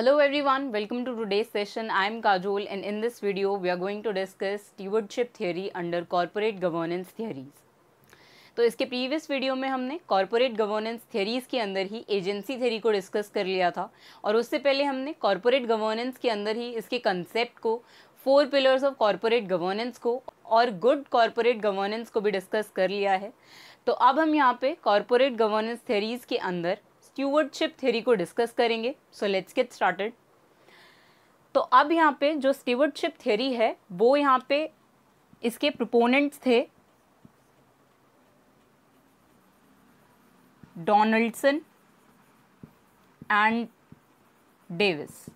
Hello everyone, welcome to today's session. I am Kajol and in this video we are going to discuss stewardship theory under corporate governance theories. तो इसके previous video में हमने corporate governance theories के अंदर ही agency theory को discuss कर लिया था और उससे पहले हमने कॉरपोरेट गवर्नेंस के अंदर ही इसके कंसेप्ट को four pillars of corporate governance को और गुड कॉरपोरेट गवर्नेंस को भी डिस्कस कर लिया है तो अब हम यहाँ पे कॉरपोरेट गवर्नेंस थेरीज के अंदर चिप थ्योरी को डिस्कस करेंगे सो लेट्स गेट स्टार्टेड तो अब यहाँ पे जो स्टीवर्डशिप थ्योरी है वो यहाँ पे इसके प्रोपोनेंट्स थे डोनाल्डसन एंड डेविस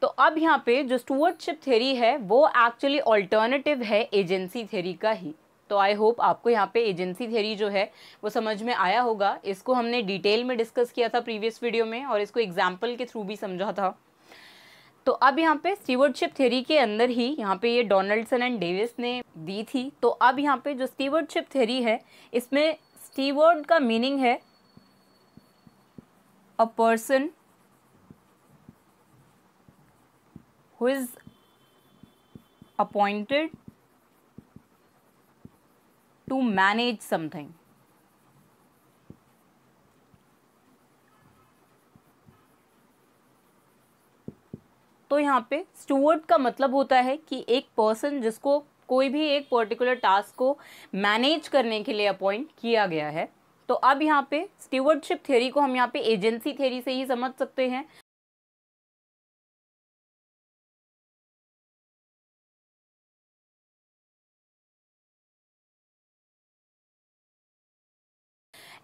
तो अब यहाँ पे जो स्टूअर्डशिप थ्योरी है वो एक्चुअली ऑल्टरनेटिव है एजेंसी थ्योरी का ही तो आई होप आपको यहाँ पे एजेंसी थेरी जो है वो समझ में आया होगा इसको हमने डिटेल में डिस्कस किया था प्रीवियस वीडियो में और इसको एग्जाम्पल के थ्रू भी समझा था तो अब यहाँ पे स्टीवर्डशिप थ्योरी के अंदर ही यहाँ पे ये डोनाल्डसन एंड डेविस ने दी थी तो अब यहाँ पे जो स्टीवर्डशिप थ्योरी है इसमें स्टीवर्ड का मीनिंग है a person who is appointed to manage something. तो यहाँ पे स्टूवर्ड का मतलब होता है कि एक पर्सन जिसको कोई भी एक पर्टिकुलर टास्क को मैनेज करने के लिए अपॉइंट किया गया है तो अब यहाँ पे स्टीवर्डशिप थ्योरी को हम यहाँ पे एजेंसी थ्योरी से ही समझ सकते हैं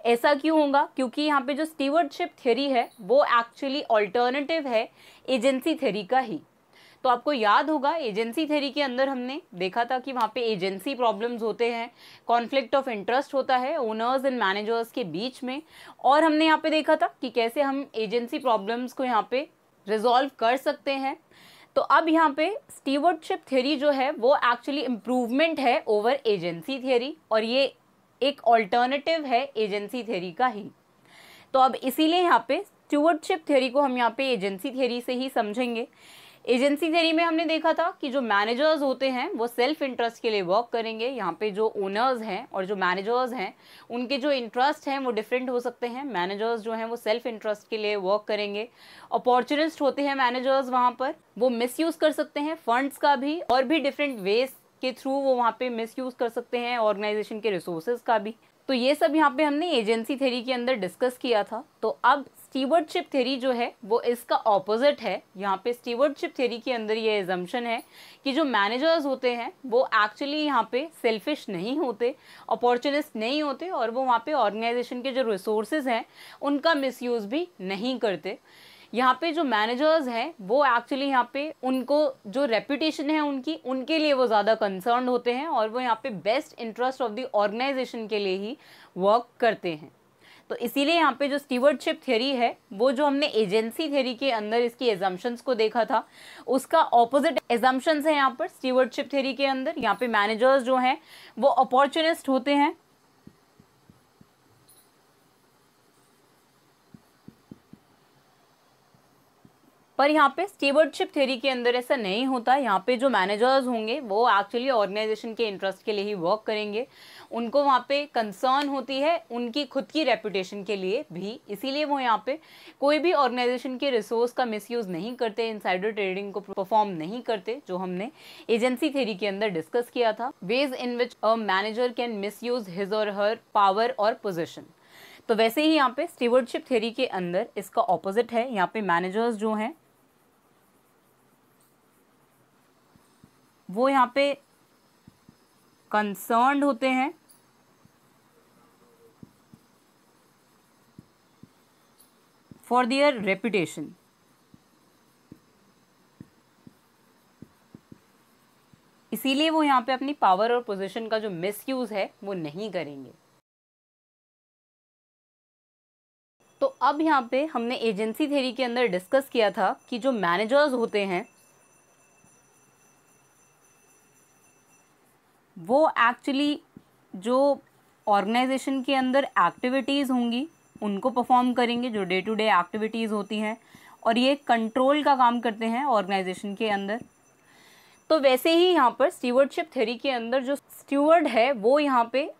ऐसा क्यों होगा क्योंकि यहाँ पे जो स्टीवर्डशिप थ्योरी है वो एक्चुअली ऑल्टरनेटिव है एजेंसी थ्योरी का ही तो आपको याद होगा एजेंसी थ्योरी के अंदर हमने देखा था कि वहाँ पे एजेंसी प्रॉब्लम्स होते हैं कॉन्फ्लिक्ट ऑफ इंटरेस्ट होता है ओनर्स एंड मैनेजर्स के बीच में और हमने यहाँ पे देखा था कि कैसे हम एजेंसी प्रॉब्लम्स को यहाँ पे रिजॉल्व कर सकते हैं तो अब यहाँ पे स्टीवर्डशिप थ्योरी जो है वो एक्चुअली इम्प्रूवमेंट है ओवर एजेंसी थ्योरी और ये एक ऑल्टरनेटिव है एजेंसी थ्योरी का ही तो अब इसीलिए यहाँ पे स्टूवर्डशिप थ्योरी को हम यहाँ पे एजेंसी थ्योरी से ही समझेंगे एजेंसी थ्योरी में हमने देखा था कि जो मैनेजर्स होते हैं वो सेल्फ इंटरेस्ट के लिए वर्क करेंगे यहाँ पे जो ओनर्स हैं और जो मैनेजर्स हैं उनके जो इंटरेस्ट हैं वो डिफरेंट हो सकते हैं मैनेजर्स जो हैं वो सेल्फ इंटरेस्ट के लिए वर्क करेंगे अपॉर्चुनिस्ट होते हैं मैनेजर्स वहाँ पर वो मिस कर सकते हैं फंड्स का भी और भी डिफरेंट वेज के थ्रू वो वहाँ पे मिस यूज़ कर सकते हैं ऑर्गेनाइजेशन के रिसोर्सेज का भी तो ये सब यहाँ पे हमने एजेंसी थेरी के अंदर डिस्कस किया था तो अब स्टीवर्डशिप थेरी जो है वो इसका ऑपोजिट है यहाँ पे स्टीवर्डशिप थेरी के अंदर ये एजम्पन है कि जो मैनेजर्स होते हैं वो एक्चुअली यहाँ पे सेल्फिश नहीं होते अपॉर्चुनिस्ट नहीं होते और वो वहाँ पे ऑर्गेनाइजेशन के जो रिसोर्सेज हैं उनका मिसयूज़ भी नहीं करते यहाँ पे जो मैनेजर्स हैं वो एक्चुअली यहाँ पे उनको जो रेपुटेशन है उनकी उनके लिए वो ज़्यादा कंसर्न होते हैं और वो यहाँ पे best interest of the organization के लिए ही वर्क करते हैं तो इसीलिए यहाँ पे जो स्टीवर्डशिप थ्योरी है वो जो हमने एजेंसी थ्योरी के अंदर इसकी एजम्पन्स को देखा था उसका ऑपोजिट एजम्पन्स है यहाँ पर स्टीवर्डशिप थ्योरी के अंदर यहाँ पे मैनेजर्स जो हैं वो अपॉर्चुनिस्ट होते हैं पर यहाँ पे स्टीवर्डशिप थ्योरी के अंदर ऐसा नहीं होता यहाँ पे जो मैनेजर्स होंगे वो एक्चुअली ऑर्गेनाइजेशन के इंटरेस्ट के लिए ही वर्क करेंगे उनको वहाँ पे कंसर्न होती है उनकी खुद की रेपुटेशन के लिए भी इसीलिए वो यहाँ पे कोई भी ऑर्गेनाइजेशन के रिसोर्स का मिसयूज़ नहीं करते इनसाइडर ट्रेडिंग को परफॉर्म नहीं करते जो हमने एजेंसी थेरी के अंदर डिस्कस किया था ways in which a manager can misuse his or her power और पोजिशन तो वैसे ही यहाँ पे स्टीवर्डशिप थ्योरी के अंदर इसका ऑपोजिट है यहाँ पे मैनेजर्स जो हैं वो यहाँ पे कंसर्न होते हैं फॉर दियर रेपुटेशन इसीलिए वो यहाँ पे अपनी पावर और पोजीशन का जो मिसयूज है वो नहीं करेंगे तो अब यहाँ पे हमने एजेंसी थेरी के अंदर डिस्कस किया था कि जो मैनेजर्स होते हैं वो एक्चुअली जो ऑर्गेनाइजेशन के अंदर एक्टिविटीज़ होंगी उनको परफॉर्म करेंगे जो डे टू डे एक्टिविटीज़ होती हैं और ये कंट्रोल का काम करते हैं ऑर्गेनाइजेशन के अंदर तो वैसे ही यहाँ पर स्टीवर्डशिप थेरी के अंदर जो स्टीवर्ड है वो यहाँ पे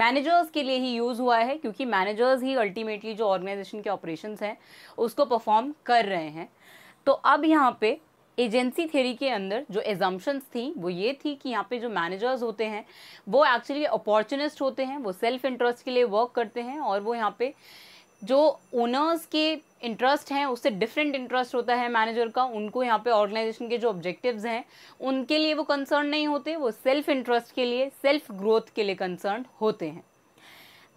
मैनेजर्स के लिए ही यूज़ हुआ है क्योंकि मैनेजर्स ही अल्टीमेटली जो ऑर्गेनाइजेशन के ऑपरेशंस हैं उसको परफॉर्म कर रहे हैं तो अब यहाँ पे एजेंसी थ्योरी के अंदर जो एजम्पन्स थी वो ये थी कि यहाँ पे जो मैनेजर्स होते हैं वो एक्चुअली अपॉर्चुनिस्ट होते हैं वो सेल्फ इंटरेस्ट के लिए वर्क करते हैं और वो यहाँ पे जो ओनर्स के इंटरेस्ट हैं उससे डिफरेंट इंटरेस्ट होता है मैनेजर का उनको यहाँ पे ऑर्गेनाइजेशन के जो ऑब्जेक्टिव्स हैं उनके लिए वो कंसर्न नहीं होते वो सेल्फ इंटरेस्ट के लिए सेल्फ ग्रोथ के लिए कंसर्न होते हैं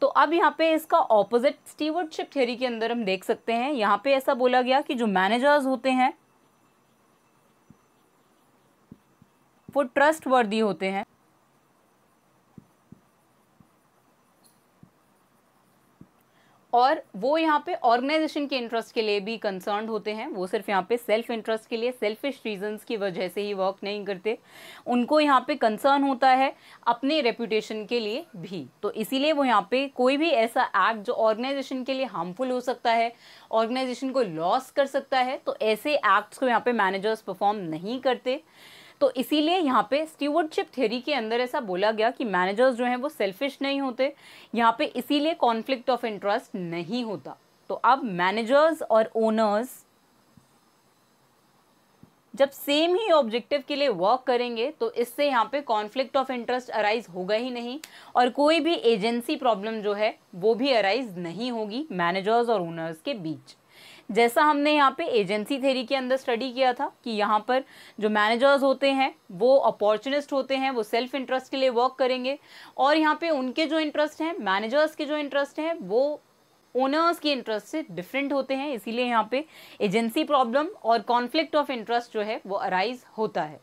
तो अब यहाँ पे इसका ऑपोजिट स्टीवर्डशिप थ्योरी के अंदर हम देख सकते हैं यहाँ पे ऐसा बोला गया कि जो मैनेजर्स होते हैं वो ट्रस्ट वर्दी होते हैं और वो यहाँ पे ऑर्गेनाइजेशन के इंटरेस्ट के लिए भी कंसर्न होते हैं वो सिर्फ यहाँ पे सेल्फ इंटरेस्ट के लिए सेल्फिश रीजंस की वजह से ही वर्क नहीं करते उनको यहाँ पे कंसर्न होता है अपने रेपुटेशन के लिए भी तो इसीलिए वो यहाँ पे कोई भी ऐसा एक्ट जो ऑर्गेनाइजेशन के लिए हार्मफुल हो सकता है ऑर्गेनाइजेशन को लॉस कर सकता है तो ऐसे एक्ट्स को यहाँ पे मैनेजर्स परफॉर्म नहीं करते तो इसीलिए यहाँ पे स्टीवर्डशिप थ्योरी के अंदर ऐसा बोला गया कि मैनेजर्स जो हैं वो सेल्फिश नहीं होते यहाँ पे इसीलिए कॉन्फ्लिक्ट ऑफ इंटरेस्ट नहीं होता तो अब मैनेजर्स और ओनर्स जब सेम ही ऑब्जेक्टिव के लिए वर्क करेंगे तो इससे यहाँ पे कॉन्फ्लिक्ट ऑफ इंटरेस्ट अराइज होगा ही नहीं और कोई भी एजेंसी प्रॉब्लम जो है वो भी अराइज नहीं होगी मैनेजर्स और ओनर्स के बीच जैसा हमने यहाँ पे एजेंसी थेरी के अंदर स्टडी किया था कि यहाँ पर जो मैनेजर्स होते हैं वो अपॉर्चुनिस्ट होते हैं वो सेल्फ इंटरेस्ट के लिए वर्क करेंगे और यहाँ पे उनके जो इंटरेस्ट हैं मैनेजर्स के जो इंटरेस्ट हैं वो ओनर्स के इंटरेस्ट से डिफरेंट होते हैं इसीलिए यहाँ पे एजेंसी प्रॉब्लम और कॉन्फ्लिक्ट ऑफ इंटरेस्ट जो है वो अराइज होता है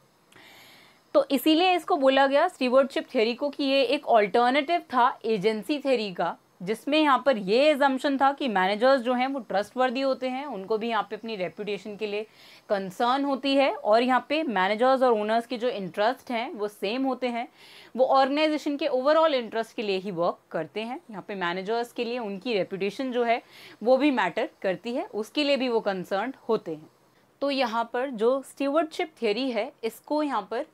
तो इसीलिए इसको बोला गया स्टीवर्डशिप थ्योरी को कि ये एक ऑल्टरनेटिव था एजेंसी थ्योरी का जिसमें यहाँ पर ये एजम्पन था कि मैनेजर्स जो हैं वो ट्रस्टवर्दी होते हैं उनको भी यहाँ पे अपनी रेपुटेशन के लिए कंसर्न होती है और यहाँ पे मैनेजर्स और ओनर्स के जो इंटरेस्ट हैं वो सेम होते हैं वो ऑर्गेनाइजेशन के ओवरऑल इंटरेस्ट के लिए ही वर्क करते हैं यहाँ पे मैनेजर्स के लिए उनकी रेपुटेशन जो है वो भी मैटर करती है उसके लिए भी वो कंसर्न होते हैं तो यहाँ पर जो स्टीवर्डशिप थियरी है इसको यहाँ पर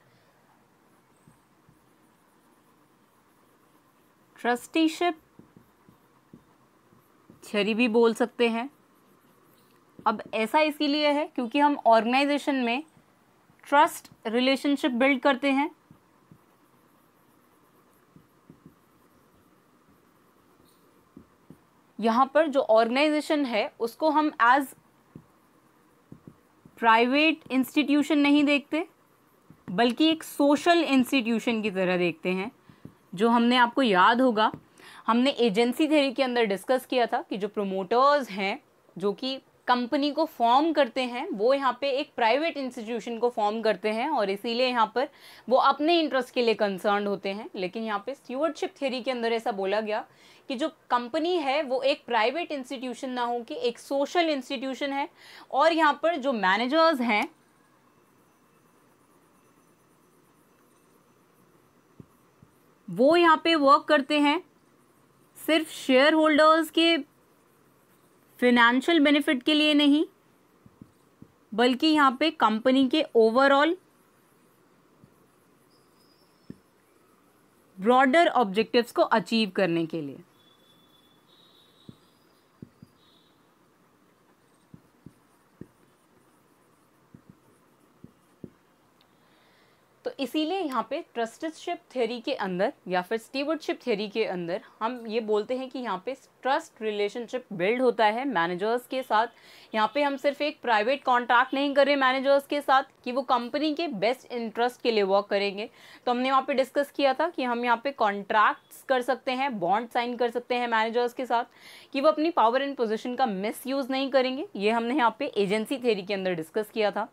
ट्रस्टीशिप छरी भी बोल सकते हैं अब ऐसा इसीलिए है क्योंकि हम ऑर्गेनाइजेशन में ट्रस्ट रिलेशनशिप बिल्ड करते हैं यहाँ पर जो ऑर्गेनाइजेशन है उसको हम एज प्राइवेट इंस्टीट्यूशन नहीं देखते बल्कि एक सोशल इंस्टीट्यूशन की तरह देखते हैं जो हमने आपको याद होगा हमने एजेंसी थेरी के अंदर डिस्कस किया था कि जो प्रोमोटर्स हैं जो कि कंपनी को फॉर्म करते हैं वो यहाँ पे एक प्राइवेट इंस्टीट्यूशन को फॉर्म करते हैं और इसीलिए यहाँ पर वो अपने इंटरेस्ट के लिए कंसर्न होते हैं लेकिन यहाँ पे स्टीवर्डशिप थ्योरी के अंदर ऐसा बोला गया कि जो कंपनी है वो एक प्राइवेट इंस्टीट्यूशन ना हो कि एक सोशल इंस्टीट्यूशन है और यहाँ पर जो मैनेजर्स हैं वो यहाँ पे वर्क करते हैं सिर्फ शेयर होल्डर्स के फिनेंशियल बेनिफिट के लिए नहीं बल्कि यहाँ पे कंपनी के ओवरऑल ब्रॉडर ऑब्जेक्टिव्स को अचीव करने के लिए तो इसीलिए यहाँ पे ट्रस्टशिप थ्योरी के अंदर या फिर स्टीवर्डशिप थ्योरी के अंदर हम ये बोलते हैं कि यहाँ पे ट्रस्ट रिलेशनशिप बिल्ड होता है मैनेजर्स के साथ यहाँ पे हम सिर्फ एक प्राइवेट कॉन्ट्रैक्ट नहीं कर रहे मैनेजर्स के साथ कि वो कंपनी के बेस्ट इंटरेस्ट के लिए वर्क करेंगे तो हमने वहाँ पे डिस्कस किया था कि हम यहाँ पे कॉन्ट्रैक्ट्स कर सकते हैं बॉन्ड साइन कर सकते हैं मैनेजर्स के साथ कि वो अपनी पावर एंड पोजिशन का मिस नहीं करेंगे ये हमने यहाँ पे एजेंसी थेरी के अंदर डिस्कस किया था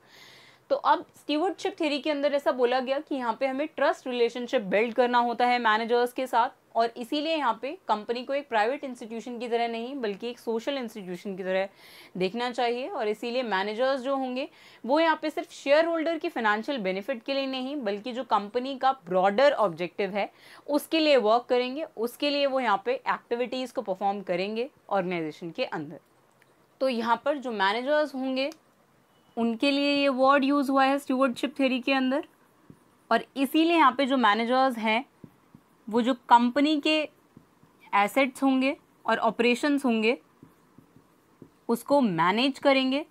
तो अब स्टीवर्डशिप थ्योरी के अंदर ऐसा बोला गया कि यहाँ पे हमें ट्रस्ट रिलेशनशिप बिल्ड करना होता है मैनेजर्स के साथ और इसीलिए यहाँ पे कंपनी को एक प्राइवेट इंस्टीट्यूशन की तरह नहीं बल्कि एक सोशल इंस्टीट्यूशन की तरह देखना चाहिए और इसीलिए मैनेजर्स जो होंगे वो यहाँ पे सिर्फ शेयर होल्डर की फाइनेंशियल बेनिफिट के लिए नहीं बल्कि जो कंपनी का ब्रॉडर ऑब्जेक्टिव है उसके लिए वर्क करेंगे उसके लिए वो यहाँ पे एक्टिविटीज़ को परफॉर्म करेंगे ऑर्गेनाइजेशन के अंदर तो यहाँ पर जो मैनेजर्स होंगे उनके लिए ये वर्ड यूज़ हुआ है स्टूवर्डशिप थ्योरी के अंदर और इसीलिए यहाँ पे जो मैनेजर्स हैं वो जो कंपनी के एसेट्स होंगे और ऑपरेशंस होंगे उसको मैनेज करेंगे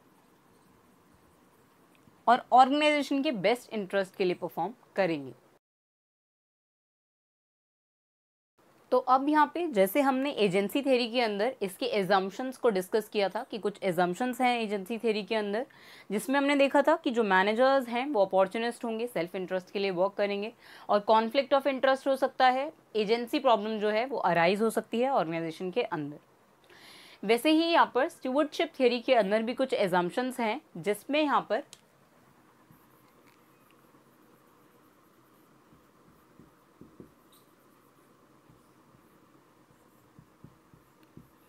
और ऑर्गेनाइजेशन के बेस्ट इंटरेस्ट के लिए परफॉर्म करेंगे तो अब यहाँ पे जैसे हमने एजेंसी थेरी के अंदर इसके एजम्पन्स को डिस्कस किया था कि कुछ एजम्पन्स हैं एजेंसी थेरी के अंदर जिसमें हमने देखा था कि जो मैनेजर्स हैं वो अपॉर्चुनिस्ट होंगे सेल्फ इंटरेस्ट के लिए वर्क करेंगे और कॉन्फ्लिक्ट ऑफ इंटरेस्ट हो सकता है एजेंसी प्रॉब्लम जो है वो अराइज हो सकती है ऑर्गेनाइजेशन के अंदर वैसे ही यहाँ पर स्टीवर्डशिप थेरी के अंदर भी कुछ एजम्पन्स हैं जिसमें यहाँ पर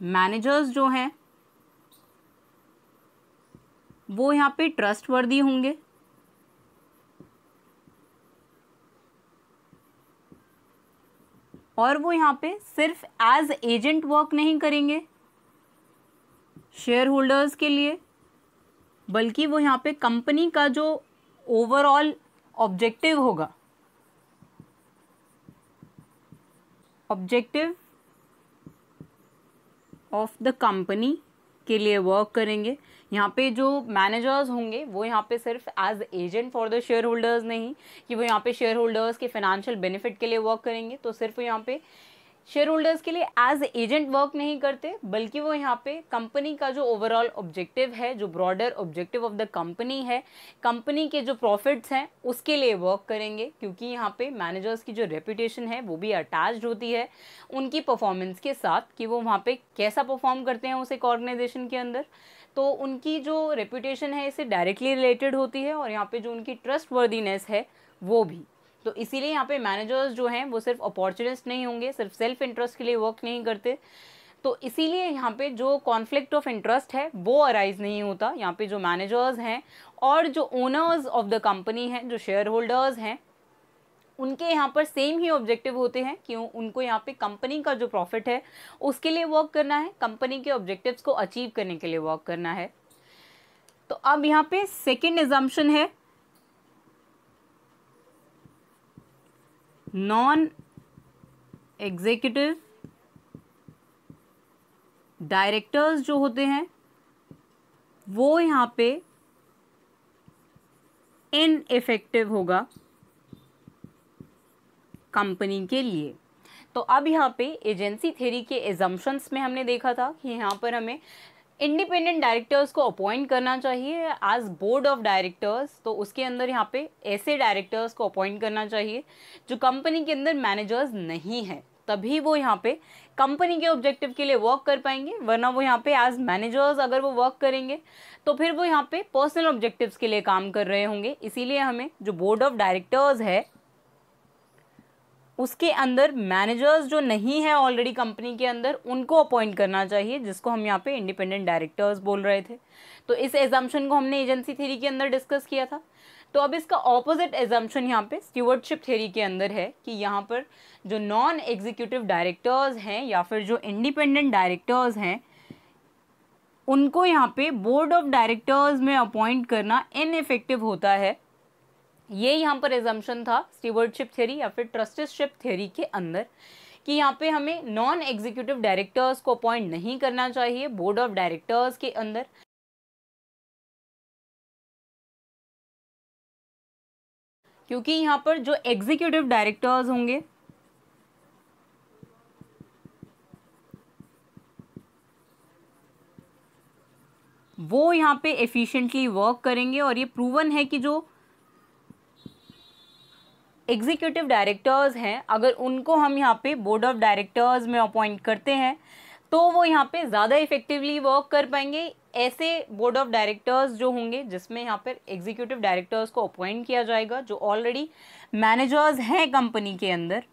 मैनेजर्स जो हैं वो यहाँ पे ट्रस्ट वर्दी होंगे और वो यहाँ पे सिर्फ एज एजेंट वर्क नहीं करेंगे शेयर होल्डर्स के लिए बल्कि वो यहाँ पे कंपनी का जो ओवरऑल ऑब्जेक्टिव होगा ऑब्जेक्टिव ऑफ द कंपनी के लिए वर्क करेंगे यहाँ पे जो मैनेजर्स होंगे वो यहाँ पे सिर्फ as agent for the shareholders नहीं कि वो यहाँ पे शेयर होल्डर्स के फाइनेंशियल बेनिफिट के लिए वर्क करेंगे तो सिर्फ यहाँ पे शेयर होल्डर्स के लिए एज एजेंट वर्क नहीं करते बल्कि वो यहाँ पे कंपनी का जो ओवरऑल ऑब्जेक्टिव है जो broader objective of the company है कंपनी के जो प्रॉफिट्स हैं उसके लिए वर्क करेंगे क्योंकि यहाँ पे मैनेजर्स की जो रेपुटेशन है वो भी अटैच्ड होती है उनकी परफॉर्मेंस के साथ कि वो वहाँ पर कैसा परफॉर्म करते हैं उस एक ऑर्गेनाइजेशन के अंदर तो उनकी जो रेपुटेशन है इसे डायरेक्टली रिलेटेड होती है और यहाँ पर जो उनकी ट्रस्ट वर्दीनेस है वो भी तो इसीलिए यहाँ पे मैनेजर्स जो हैं वो सिर्फ अपॉर्चुनिस्ट नहीं होंगे सिर्फ सेल्फ इंटरेस्ट के लिए वर्क नहीं करते तो इसीलिए यहाँ पे जो कॉन्फ्लिक्ट ऑफ इंटरेस्ट है वो अराइज नहीं होता यहाँ पे जो मैनेजर्स हैं और जो ओनर्स ऑफ द कंपनी हैं जो शेयर होल्डर्स हैं उनके यहाँ पर सेम ही ऑब्जेक्टिव होते हैं क्यों उनको यहाँ पे कंपनी का जो प्रॉफिट है उसके लिए वर्क करना है कंपनी के ऑब्जेक्टिव्स को अचीव करने के लिए वर्क करना है तो अब यहाँ पे सेकेंड एजम्पन है नॉन एग्जीक्यूटिव डायरेक्टर्स जो होते हैं वो यहाँ पे इफेक्टिव होगा कंपनी के लिए तो अब यहाँ पे एजेंसी थेरी के एजम्पन्स में हमने देखा था कि यहाँ पर हमें इंडिपेंडेंट डायरेक्टर्स को अपॉइंट करना चाहिए एज बोर्ड ऑफ डायरेक्टर्स तो उसके अंदर यहाँ पे ऐसे डायरेक्टर्स को अपॉइंट करना चाहिए जो कंपनी के अंदर मैनेजर्स नहीं हैं तभी वो यहाँ पे कंपनी के ऑब्जेक्टिव के लिए वर्क कर पाएंगे वरना वो यहाँ पे एज मैनेजर्स अगर वो वर्क करेंगे तो फिर वो यहाँ पे पर्सनल ऑब्जेक्टिव्स के लिए काम कर रहे होंगे इसीलिए हमें जो बोर्ड ऑफ डायरेक्टर्स है उसके अंदर मैनेजर्स जो नहीं है ऑलरेडी कंपनी के अंदर उनको अपॉइंट करना चाहिए जिसको हम यहाँ पे इंडिपेंडेंट डायरेक्टर्स बोल रहे थे तो इस एजम्पन को हमने एजेंसी थेरी के अंदर डिस्कस किया था तो अब इसका ऑपोजिट एजम्पन यहाँ पे स्टीवर्डशिप थेरी के अंदर है कि यहाँ पर जो नॉन एग्जीक्यूटिव डायरेक्टर्स हैं या फिर जो इंडिपेंडेंट डायरेक्टर्स हैं उनको यहाँ पे बोर्ड ऑफ डायरेक्टर्स में अपॉइंट करना इनफेक्टिव होता है ये यहाँ पर एजम्पन था स्टीवर्डशिप थ्योरी या फिर ट्रस्टिसशिप थ्योरी के अंदर कि यहाँ पे हमें नॉन एग्जीक्यूटिव डायरेक्टर्स को अपॉइंट नहीं करना चाहिए बोर्ड ऑफ डायरेक्टर्स के अंदर क्योंकि यहाँ पर जो एग्जीक्यूटिव डायरेक्टर्स होंगे वो यहाँ पे एफिशिएंटली वर्क करेंगे और ये प्रूवन है कि जो एग्जीक्यूटिव डायरेक्टर्स हैं अगर उनको हम यहाँ पे बोर्ड ऑफ डायरेक्टर्स में अपॉइंट करते हैं तो वो यहाँ पे ज़्यादा इफेक्टिवली वर्क कर पाएंगे ऐसे बोर्ड ऑफ डायरेक्टर्स जो होंगे जिसमें यहाँ पर एग्जीक्यूटिव डायरेक्टर्स को अपॉइंट किया जाएगा जो ऑलरेडी मैनेजर्स हैं कंपनी के अंदर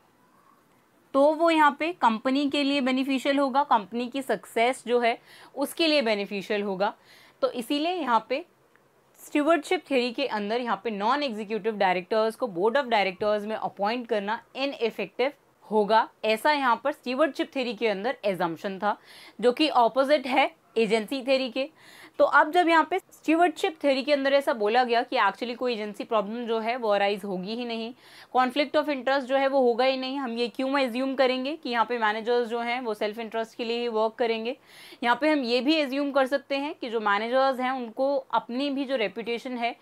तो वो यहाँ पे कंपनी के लिए बेनिफिशियल होगा कंपनी की सक्सेस जो है उसके लिए बेनिफिशियल होगा तो इसीलिए यहाँ पे स्टीवर्डशिप थ्योरी के अंदर यहाँ पे नॉन एग्जीक्यूटिव डायरेक्टर्स को बोर्ड ऑफ डायरेक्टर्स में अपॉइंट करना इन इफेक्टिव होगा ऐसा यहाँ पर स्टीवर्डशिप थ्योरी के अंदर एजम्पन था जो कि ऑपोजिट है एजेंसी थ्योरी के तो अब जब यहाँ पे स्टीवर्डशिप थ्योरी के अंदर ऐसा बोला गया कि एक्चुअली कोई एजेंसी प्रॉब्लम जो है वो अराइज होगी ही नहीं कॉन्फ्लिक्ट ऑफ इंटरेस्ट जो है वो होगा ही नहीं हम ये क्यों एज्यूम करेंगे कि यहाँ पे मैनेजर्स जो हैं वो सेल्फ इंटरेस्ट के लिए ही वर्क करेंगे यहाँ पे हम ये भी एज्यूम कर सकते हैं कि जो मैनेजर्स हैं उनको अपनी भी जो रेपुटेशन है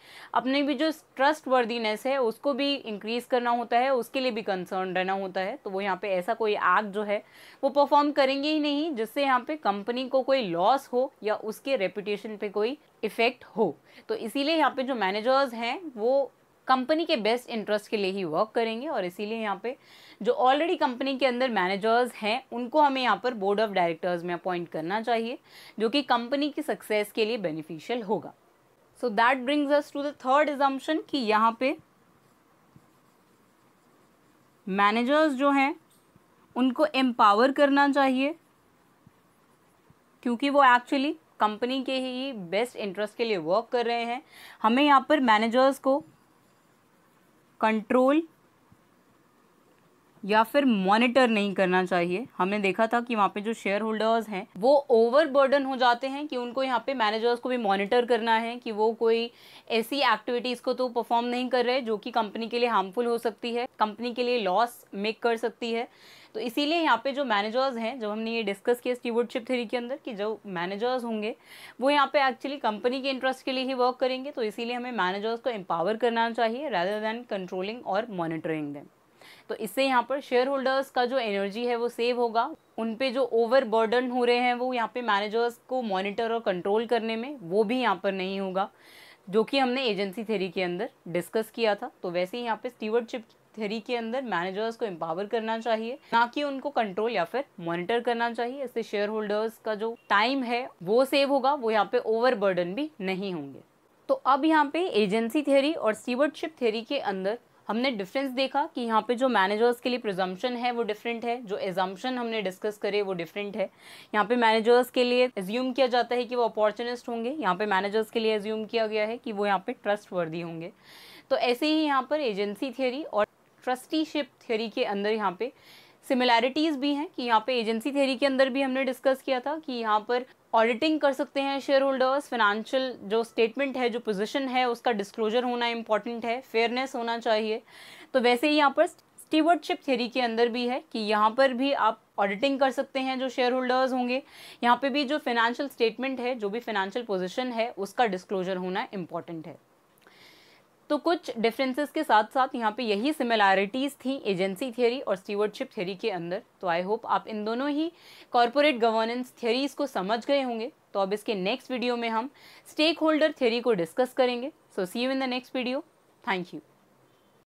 अपनी भी जो ट्रस्ट वर्दीनेस है उसको भी इंक्रीज़ करना होता है उसके लिए भी कंसर्न रहना होता है तो वो यहाँ पे ऐसा कोई एक्ट जो है वो परफॉर्म करेंगे ही नहीं जिससे यहाँ पे कंपनी को कोई लॉस हो या उसके रेपुटेशन रिलेशन पे कोई इफ़ेक्ट हो तो इसीलिए यहाँ पे जो मैनेजर्स हैं वो कंपनी के बेस्ट इंटरेस्ट के लिए ही वर्क करेंगे और इसीलिए यहाँ पे जो ऑलरेडी कंपनी के अंदर मैनेजर्स हैं उनको हमें यहाँ पर बोर्ड ऑफ डायरेक्टर्स में अपॉइंट करना चाहिए जो कि कंपनी की सक्सेस के लिए बेनिफिशियल होगा so that brings us to the third assumption कि यहाँ पे मैनेजर्स जो हैं उनको एम्पावर करना चाहिए क्योंकि वो एक्चुअली कंपनी के ही बेस्ट इंटरेस्ट के लिए वर्क कर रहे हैं हमें यहाँ पर मैनेजर्स को कंट्रोल या फिर मॉनिटर नहीं करना चाहिए हमने देखा था कि वहाँ पे जो शेयर होल्डर्स हैं वो ओवरबर्डन हो जाते हैं कि उनको यहाँ पे मैनेजर्स को भी मॉनिटर करना है कि वो कोई ऐसी एक्टिविटीज़ को तो परफॉर्म नहीं कर रहे जो कि कंपनी के लिए हार्मफुल हो सकती है कंपनी के लिए लॉस मेक कर सकती है तो इसीलिए यहाँ पे जो मैनेजर्स हैं जब हमने ये डिस्कस किया स्टीवर्डशिप थेरी के अंदर कि जो मैनेजर्स होंगे वो यहाँ पे एक्चुअली कंपनी के इंटरेस्ट के लिए ही वर्क करेंगे तो इसीलिए हमें मैनेजर्स को एम्पावर करना चाहिए रैदर दैन कंट्रोलिंग और मॉनिटरिंग दें तो इससे यहाँ पर शेयर होल्डर्स का जो एनर्जी है वो सेव होगा उन पे जो ओवर बर्डन हो रहे हैं वो यहाँ पे मैनेजर्स को मॉनिटर और कंट्रोल करने में वो भी यहाँ पर नहीं होगा जो कि हमने एजेंसी थेरी के अंदर डिस्कस किया था तो वैसे ही यहाँ पे स्टीवर्डशिप थेरी के अंदर मैनेजर्स को एम्पावर करना चाहिए ना कि उनको कंट्रोल या फिर मॉनिटर करना चाहिए इससे शेयर होल्डर्स का जो टाइम है वो सेव होगा वो यहाँ पे ओवर बर्डन भी नहीं होंगे तो अब यहाँ पे एजेंसी थ्योरी और स्टीवर्डशिप थ्योरी के अंदर हमने डिफरेंस देखा कि यहाँ पे जो मैनेजर्स के लिए प्रिजम्पन है वो डिफरेंट है जो एजम्पन हमने डिस्कस करे वो डिफरेंट है यहाँ पे मैनेजर्स के लिए एज्यूम किया जाता है कि वो अपॉर्चुनिस्ट होंगे यहाँ पे मैनेजर्स के लिए एज्यूम किया गया है कि वो यहाँ पे ट्रस्ट वर्दी होंगे तो ऐसे ही यहाँ पर एजेंसी थियोरी और ट्रस्टीशिप थियोरी के अंदर यहाँ पे सिमिलैरिटीज़ भी हैं कि यहाँ पे एजेंसी थेरी के अंदर भी हमने डिस्कस किया था कि यहाँ पर ऑडिटिंग कर सकते हैं शेयर होल्डर्स फाइनेंशियल जो स्टेटमेंट है जो पोजीशन है उसका डिस्क्लोजर होना इम्पोर्टेंट है फेयरनेस होना चाहिए तो वैसे ही यहाँ पर स्टीवर्डशिप थेरी के अंदर भी है कि यहाँ पर भी आप ऑडिटिंग कर सकते हैं जो शेयर होल्डर्स होंगे यहाँ पे भी जो फाइनेंशियल स्टेटमेंट है जो भी फाइनेंशियल पोजिशन है उसका डिस्क्लोजर होना इम्पॉर्टेंट है तो कुछ डिफरेंसेस के साथ साथ यहाँ पे यही सिमिलैरिटीज़ थी एजेंसी थियरी और स्टीवर्डशिप थियोरी के अंदर तो आई होप आप इन दोनों ही कॉरपोरेट गवर्नेंस थियोरीज को समझ गए होंगे तो अब इसके नेक्स्ट वीडियो में हम स्टेक होल्डर थियोरी को डिस्कस करेंगे so see you in the next video thank you